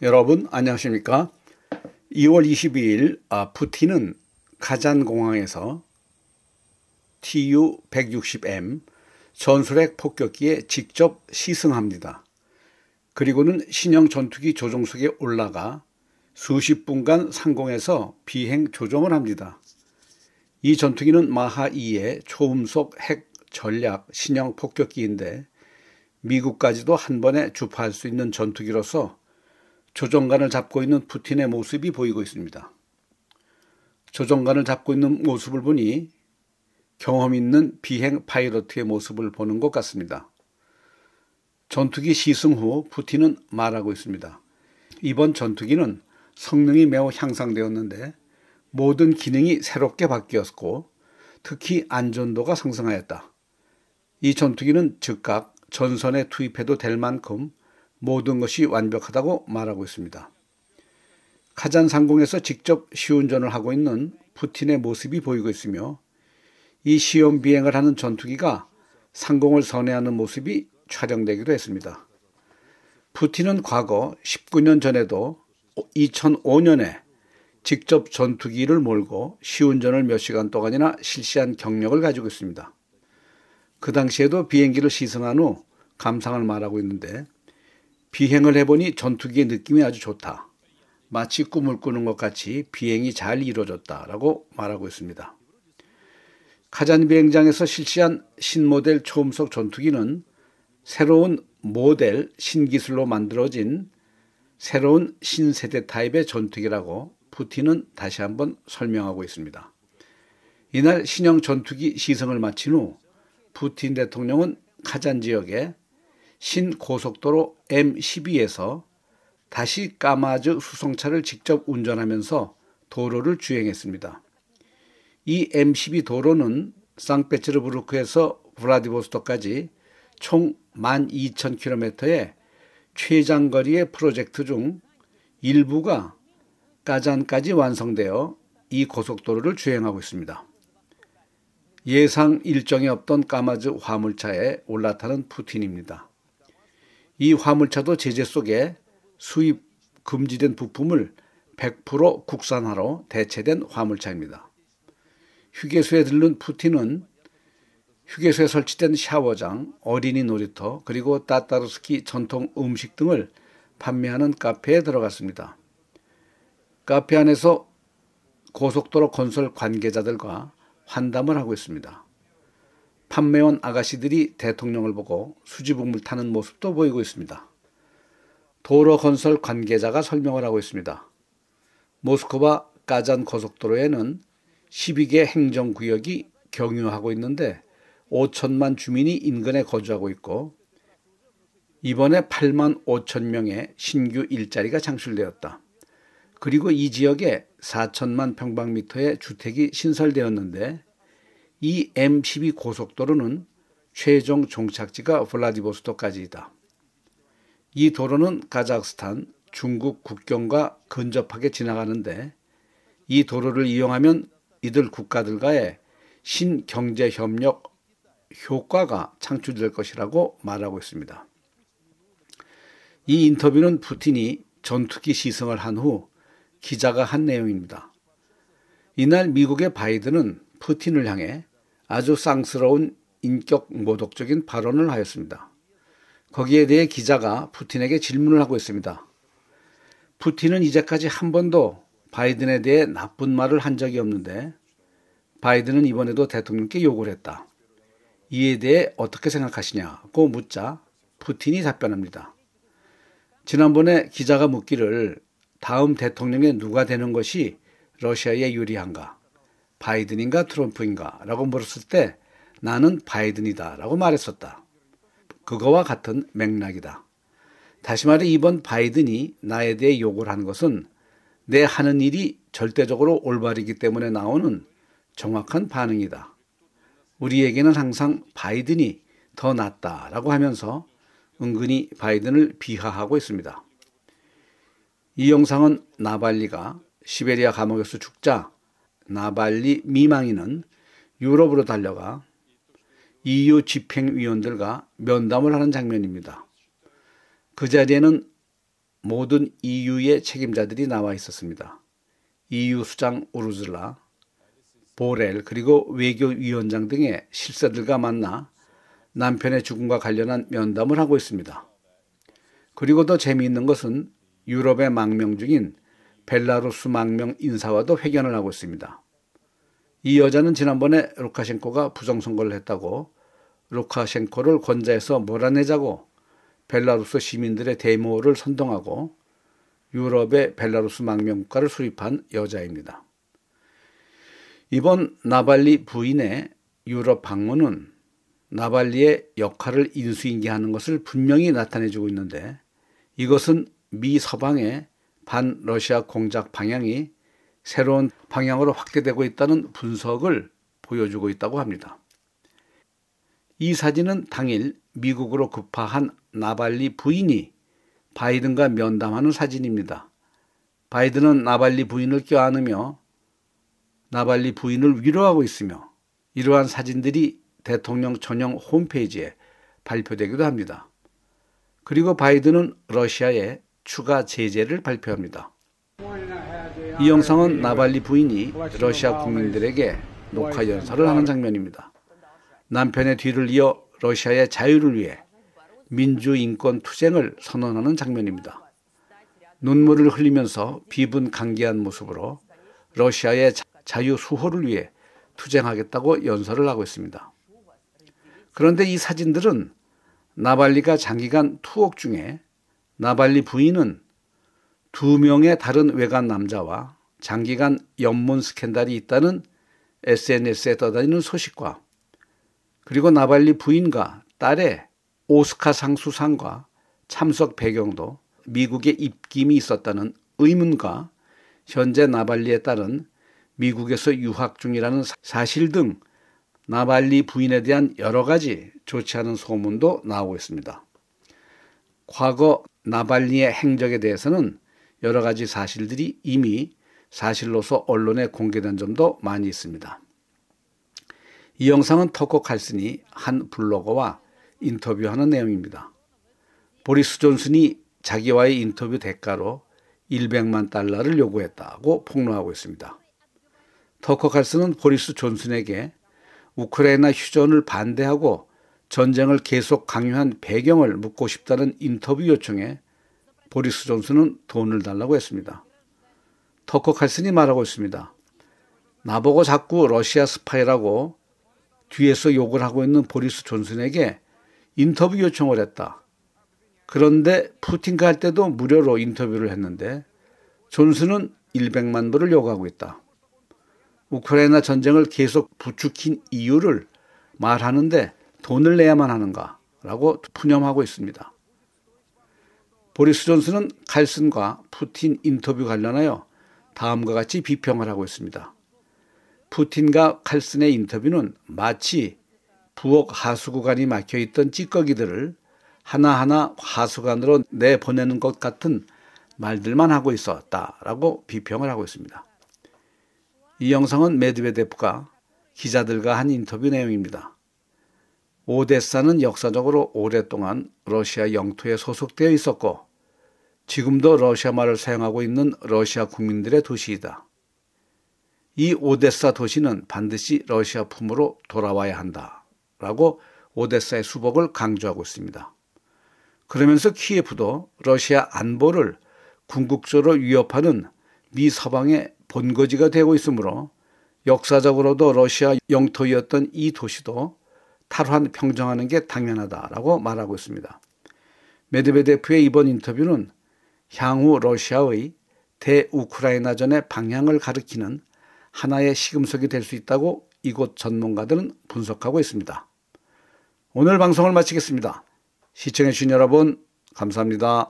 여러분 안녕하십니까? 2월 22일 아, 부티는 가잔공항에서 TU-160M 전술핵 폭격기에 직접 시승합니다. 그리고는 신형 전투기 조종석에 올라가 수십 분간 상공에서 비행 조종을 합니다. 이 전투기는 마하 2의 초음속 핵 전략 신형 폭격기인데 미국까지도 한 번에 주파할 수 있는 전투기로서 조정관을 잡고 있는 푸틴의 모습이 보이고 있습니다. 조정관을 잡고 있는 모습을 보니 경험 있는 비행 파이러트의 모습을 보는 것 같습니다. 전투기 시승 후 푸틴은 말하고 있습니다. 이번 전투기는 성능이 매우 향상되었는데 모든 기능이 새롭게 바뀌었고 특히 안전도가 상승하였다. 이 전투기는 즉각 전선에 투입해도 될 만큼 모든 것이 완벽하다고 말하고 있습니다. 카잔 상공에서 직접 시운전을 하고 있는 푸틴의 모습이 보이고 있으며 이 시험 비행을 하는 전투기가 상공을 선회하는 모습이 촬영되기도 했습니다. 푸틴은 과거 19년 전에도 2005년에 직접 전투기를 몰고 시운전을 몇 시간 동안이나 실시한 경력을 가지고 있습니다. 그 당시에도 비행기를 시승한 후 감상을 말하고 있는데 비행을 해보니 전투기의 느낌이 아주 좋다. 마치 꿈을 꾸는 것 같이 비행이 잘 이루어졌다라고 말하고 있습니다. 카잔 비행장에서 실시한 신모델 초음속 전투기는 새로운 모델 신기술로 만들어진 새로운 신세대 타입의 전투기라고 푸틴은 다시 한번 설명하고 있습니다. 이날 신형 전투기 시승을 마친 후 푸틴 대통령은 카잔 지역에 신고속도로 M12에서 다시 까마즈 수송차를 직접 운전하면서 도로를 주행했습니다. 이 M12 도로는 상페츠르부르크에서 브라디보스토크까지 총 12,000km의 최장거리의 프로젝트 중 일부가 까잔까지 완성되어 이 고속도로를 주행하고 있습니다. 예상 일정이 없던 까마즈 화물차에 올라타는 푸틴입니다. 이 화물차도 제재 속에 수입 금지된 부품을 100% 국산화로 대체된 화물차입니다. 휴게소에 들른 푸틴은 휴게소에 설치된 샤워장, 어린이 놀이터, 그리고 따따르스키 전통 음식 등을 판매하는 카페에 들어갔습니다. 카페 안에서 고속도로 건설 관계자들과 환담을 하고 있습니다. 판매원 아가씨들이 대통령을 보고 수지북물 타는 모습도 보이고 있습니다. 도로건설 관계자가 설명을 하고 있습니다. 모스크바 까잔 고속도로에는 12개 행정구역이 경유하고 있는데 5천만 주민이 인근에 거주하고 있고 이번에 8만 5천 명의 신규 일자리가 창출되었다. 그리고 이 지역에 4천만 평방미터의 주택이 신설되었는데 이 M12 고속도로는 최종 종착지가 블라디보스토크까지이다. 이 도로는 카자흐스탄, 중국 국경과 근접하게 지나가는데 이 도로를 이용하면 이들 국가들과의 신경제 협력 효과가 창출될 것이라고 말하고 있습니다. 이 인터뷰는 푸틴이 전투기 시승을 한 후 기자가 한 내용입니다. 이날 미국의 바이든은 푸틴을 향해 아주 쌍스러운 인격 모독적인 발언을 하였습니다. 거기에 대해 기자가 푸틴에게 질문을 하고 있습니다. 푸틴은 이제까지 한 번도 바이든에 대해 나쁜 말을 한 적이 없는데 바이든은 이번에도 대통령께 욕을 했다. 이에 대해 어떻게 생각하시냐고 묻자 푸틴이 답변합니다. 지난번에 기자가 묻기를 다음 대통령에 누가 되는 것이 러시아에 유리한가? 바이든인가 트럼프인가 라고 물었을 때 나는 바이든이다 라고 말했었다. 그거와 같은 맥락이다. 다시 말해 이번 바이든이 나에 대해 욕을 한 것은 내 하는 일이 절대적으로 올바르기 때문에 나오는 정확한 반응이다. 우리에게는 항상 바이든이 더 낫다라고 하면서 은근히 바이든을 비하하고 있습니다. 이 영상은 나발리가 시베리아 감옥에서 죽자 나발리 미망인은 유럽으로 달려가 EU 집행위원들과 면담을 하는 장면입니다. 그 자리에는 모든 EU의 책임자들이 나와 있었습니다. EU 수장 우르즐라, 보렐 그리고 외교위원장 등의 실세들과 만나 남편의 죽음과 관련한 면담을 하고 있습니다. 그리고 더 재미있는 것은 유럽의 망명 중인 벨라루스 망명 인사와도 회견을 하고 있습니다. 이 여자는 지난번에 루카셴코가 부정선거를 했다고 루카셴코를 권좌에서 몰아내자고 벨라루스 시민들의 데모를 선동하고 유럽의 벨라루스 망명국가를 수립한 여자입니다. 이번 나발리 부인의 유럽 방문은 나발리의 역할을 인수인계하는 것을 분명히 나타내주고 있는데 이것은 미 서방의 반러시아 공작 방향이 새로운 방향으로 확대되고 있다는 분석을 보여주고 있다고 합니다. 이 사진은 당일 미국으로 급파한 나발리 부인이 바이든과 면담하는 사진입니다. 바이든은 나발리 부인을 껴안으며 나발리 부인을 위로하고 있으며 이러한 사진들이 대통령 전용 홈페이지에 발표되기도 합니다. 그리고 바이든은 러시아의 추가 제재를 발표합니다. 이 영상은 나발리 부인이 러시아 국민들에게 녹화 연설을 하는 장면입니다. 남편의 뒤를 이어 러시아의 자유를 위해 민주 인권 투쟁을 선언하는 장면입니다. 눈물을 흘리면서 비분 강기한 모습으로 러시아의 자유 수호를 위해 투쟁하겠다고 연설을 하고 있습니다. 그런데 이 사진들은 나발리가 장기간 투옥 중에 나발리 부인은 두 명의 다른 외간 남자와 장기간 연문 스캔들이 있다는 SNS에 떠다니는 소식과 그리고 나발리 부인과 딸의 오스카상 수상과 참석 배경도 미국에 입김이 있었다는 의문과 현재 나발리에 따른 미국에서 유학 중이라는 사실 등 나발리 부인에 대한 여러 가지 좋지 않은 소문도 나오고 있습니다. 과거 나발리의 행적에 대해서는 여러 가지 사실들이 이미 사실로서 언론에 공개된 점도 많이 있습니다. 이 영상은 터코 칼슨이 한 블로거와 인터뷰하는 내용입니다. 보리스 존슨이 자기와의 인터뷰 대가로 100만 달러를 요구했다고 폭로하고 있습니다. 터커 칼슨은 보리스 존슨에게 우크라이나 휴전을 반대하고 전쟁을 계속 강요한 배경을 묻고 싶다는 인터뷰 요청에 보리스 존슨은 돈을 달라고 했습니다. 터커 칼슨이 말하고 있습니다. 나보고 자꾸 러시아 스파이라고 뒤에서 욕을 하고 있는 보리스 존슨에게 인터뷰 요청을 했다. 그런데 푸틴과 할 때도 무료로 인터뷰를 했는데 존슨은 100만 불을 요구하고 있다. 우크라이나 전쟁을 계속 부추긴 이유를 말하는데 돈을 내야만 하는가라고 분념하고 있습니다. 보리스 존슨은 칼슨과 푸틴 인터뷰 관련하여 다음과 같이 비평을 하고 있습니다. 푸틴과 칼슨의 인터뷰는 마치 부엌 하수구간이 막혀있던 찌꺼기들을 하나하나 하수관으로 내보내는 것 같은 말들만 하고 있었다라고 비평을 하고 있습니다. 이 영상은 메드베데프가 기자들과 한 인터뷰 내용입니다. 오데사는 역사적으로 오랫동안 러시아 영토에 소속되어 있었고 지금도 러시아 말을 사용하고 있는 러시아 국민들의 도시이다. 이 오데사 도시는 반드시 러시아 품으로 돌아와야 한다. 라고 오데사의 수복을 강조하고 있습니다. 그러면서 키예프도 러시아 안보를 궁극적으로 위협하는 미 서방의 본거지가 되고 있으므로 역사적으로도 러시아 영토였던 이 도시도 탈환 평정하는 게 당연하다라고 말하고 있습니다. 메드베데프의 이번 인터뷰는 향후 러시아의 대우크라이나전의 방향을 가리키는 하나의 시금석이 될 수 있다고 이곳 전문가들은 분석하고 있습니다. 오늘 방송을 마치겠습니다. 시청해주신 여러분, 감사합니다.